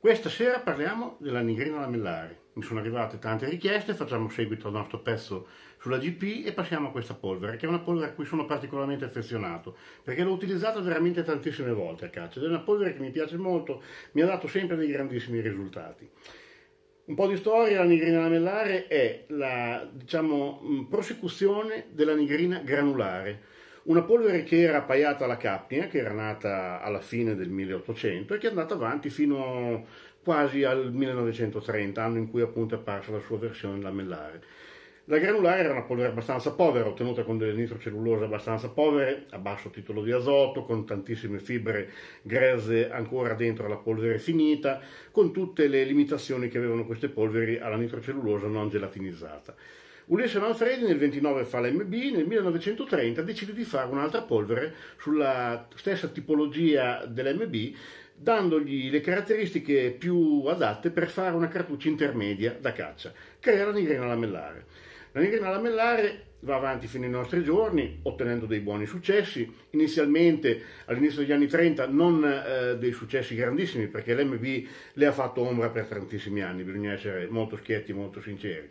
Questa sera parliamo della nigrina lamellare. Mi sono arrivate tante richieste, facciamo seguito al nostro pezzo sulla GP e passiamo a questa polvere, che è una polvere a cui sono particolarmente affezionato, perché l'ho utilizzata veramente tantissime volte a caccia. Ed è una polvere che mi piace molto, mi ha dato sempre dei grandissimi risultati. Un po' di storia, la nigrina lamellare è la diciamo, prosecuzione della nigrina granulare una polvere che era appaiata alla Capnia, che era nata alla fine del 1800 e che è andata avanti fino quasi al 1930, anno in cui appunto è apparsa la sua versione lamellare. La granulare era una polvere abbastanza povera, ottenuta con delle nitrocellulose abbastanza povere, a basso titolo di azoto, con tantissime fibre grezze ancora dentro la polvere finita, con tutte le limitazioni che avevano queste polveri alla nitrocellulosa non gelatinizzata. Ulisse Manfredi nel 29 fa l'MB, nel 1930 decide di fare un'altra polvere sulla stessa tipologia dell'MB dandogli le caratteristiche più adatte per fare una cartuccia intermedia da caccia, che era la nigrina lamellare. La nigrina lamellare va avanti fino ai nostri giorni ottenendo dei buoni successi. Inizialmente all'inizio degli anni 30 non eh, dei successi grandissimi perché l'MB le ha fatto ombra per tantissimi anni, bisogna essere molto schietti, molto sinceri.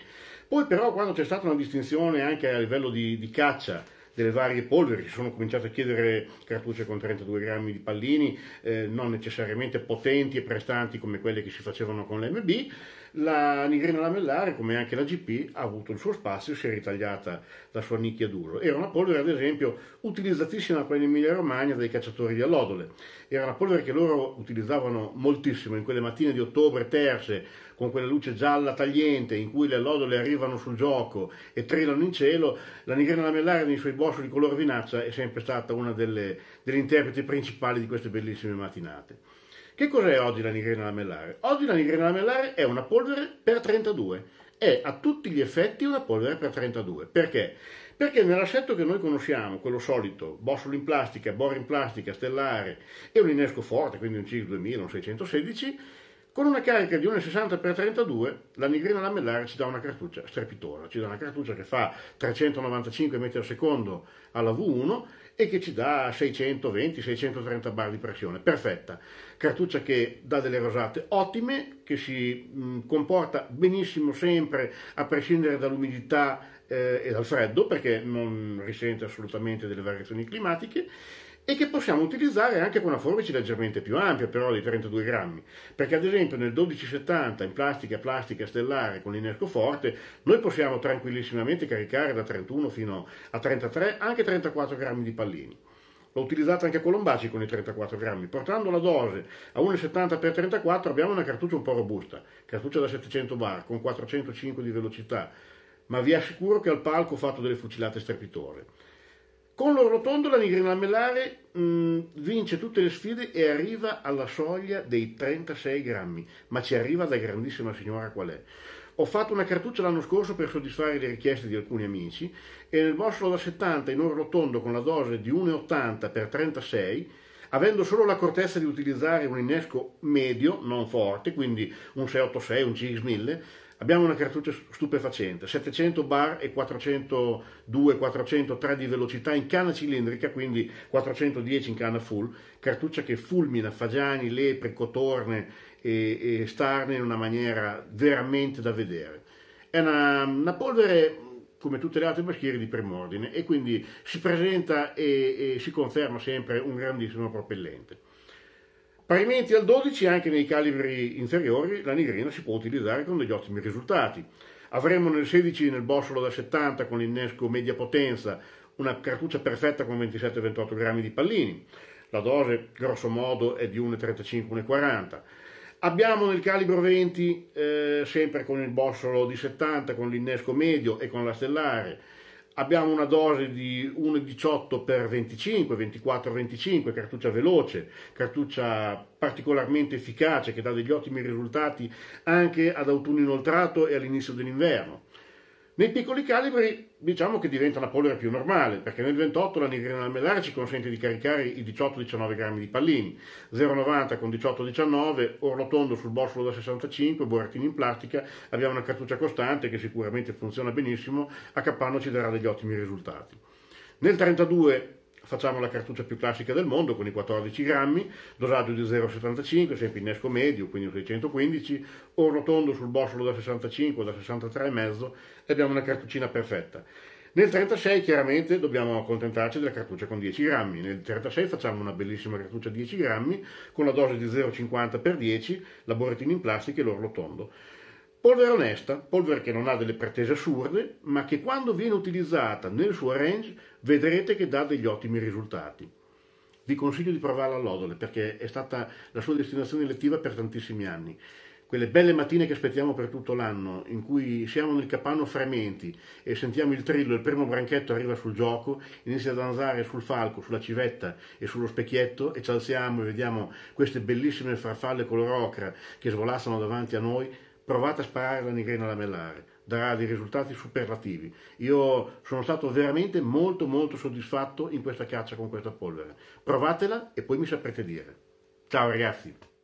Poi però quando c'è stata una distinzione anche a livello di, di caccia, delle varie polveri che sono cominciate a chiedere cartucce con 32 grammi di pallini, eh, non necessariamente potenti e prestanti come quelle che si facevano con l'MB, la nigrina lamellare, come anche la GP, ha avuto il suo spazio e si è ritagliata la sua nicchia d'uso. Era una polvere, ad esempio, utilizzatissima qua in Emilia Romagna dai cacciatori di allodole. Era una polvere che loro utilizzavano moltissimo in quelle mattine di ottobre terse, con quella luce gialla tagliente in cui le allodole arrivano sul gioco e trillano in cielo. La nigrina lamellare nei suoi boschi di color vinaccia è sempre stata una delle, delle interpreti principali di queste bellissime mattinate. Che cos'è oggi la nigrina lamellare? Oggi la nigrina lamellare è una polvere per 32, è a tutti gli effetti una polvere per 32. Perché? Perché nell'assetto che noi conosciamo, quello solito, bossolo in plastica, boro in plastica, stellare e un innesco forte, quindi un CIS 2000, un 616, con una carica di 1,60x32 la nigrina lamellare ci dà una cartuccia strepitosa, ci dà una cartuccia che fa 395 metri al secondo alla V1 e che ci dà 620-630 bar di pressione, perfetta. Cartuccia che dà delle rosate ottime, che si mh, mm, comporta benissimo sempre a prescindere dall'umidità eh, e dal freddo perché non risente assolutamente delle variazioni climatiche e che possiamo utilizzare anche con una forbice leggermente più ampia, però di 32 grammi, perché ad esempio nel 1270 in plastica plastica stellare con l'inerco forte noi possiamo tranquillissimamente caricare da 31 fino a 33, anche 34 grammi di pallini. L'ho utilizzata anche a Colombaci con i 34 grammi. Portando la dose a 1,70 x 34 abbiamo una cartuccia un po' robusta, cartuccia da 700 bar con 405 di velocità, ma vi assicuro che al palco ho fatto delle fucilate strepitose. Con la l'Orotondola Nigrinamellare mm, vince tutte le sfide e arriva alla soglia dei 36 grammi, ma ci arriva da grandissima signora qual è. Ho fatto una cartuccia l'anno scorso per soddisfare le richieste di alcuni amici e nel bossolo da 70 in oro rotondo con la dose di 1,80 x 36 avendo solo l'accortezza di utilizzare un innesco medio, non forte, quindi un 686, un CX1000, abbiamo una cartuccia stupefacente, 700 bar e 402, 403 di velocità in canna cilindrica, quindi 410 in canna full, cartuccia che fulmina fagiani, lepre, cotorne e, e starne in una maniera veramente da vedere. È una, una polvere come tutte le altre baschiere, di primo ordine e quindi si presenta e, e si conferma sempre un grandissimo propellente. Parimenti al 12 anche nei calibri inferiori la nigrina si può utilizzare con degli ottimi risultati. Avremo nel 16 nel bossolo da 70 con l'innesco media potenza una cartuccia perfetta con 27-28 grammi di pallini. La dose grosso modo è di 1,35-1,40. Abbiamo nel calibro 20, eh, sempre con il bossolo di 70, con l'innesco medio e con la stellare, abbiamo una dose di 1,18x25, 24-25, cartuccia veloce, cartuccia particolarmente efficace che dà degli ottimi risultati anche ad autunno inoltrato e all'inizio dell'inverno. Nei piccoli calibri diciamo che diventa una polvere più normale, perché nel 28 la nitrina almelare ci consente di caricare i 18-19 grammi di pallini, 0,90 con 18-19, orlo tondo sul bossolo da 65, burattini in plastica, abbiamo una cartuccia costante che sicuramente funziona benissimo, a Capanno ci darà degli ottimi risultati. Nel 32 Facciamo la cartuccia più classica del mondo con i 14 grammi, dosaggio di 0,75, sempre innesco medio, quindi 615, o tondo sul bossolo da 65 o da 63,5 e abbiamo una cartuccina perfetta. Nel 36 chiaramente dobbiamo accontentarci della cartuccia con 10 grammi, nel 36 facciamo una bellissima cartuccia 10 grammi con la dose di 0,50 x 10, la borrettina in plastica e l'orlo tondo. Polvere onesta, polvere che non ha delle pretese assurde, ma che quando viene utilizzata nel suo range vedrete che dà degli ottimi risultati. Vi consiglio di provarla all'odole perché è stata la sua destinazione elettiva per tantissimi anni. Quelle belle mattine che aspettiamo per tutto l'anno, in cui siamo nel capanno frementi e sentiamo il trillo, il primo branchetto arriva sul gioco, inizia a danzare sul falco, sulla civetta e sullo specchietto e ci alziamo e vediamo queste bellissime farfalle color ocra che svolazzano davanti a noi, provate a sparare la nigrina lamellare, darà dei risultati superlativi. Io sono stato veramente molto molto soddisfatto in questa caccia con questa polvere. Provatela e poi mi saprete dire. Ciao ragazzi!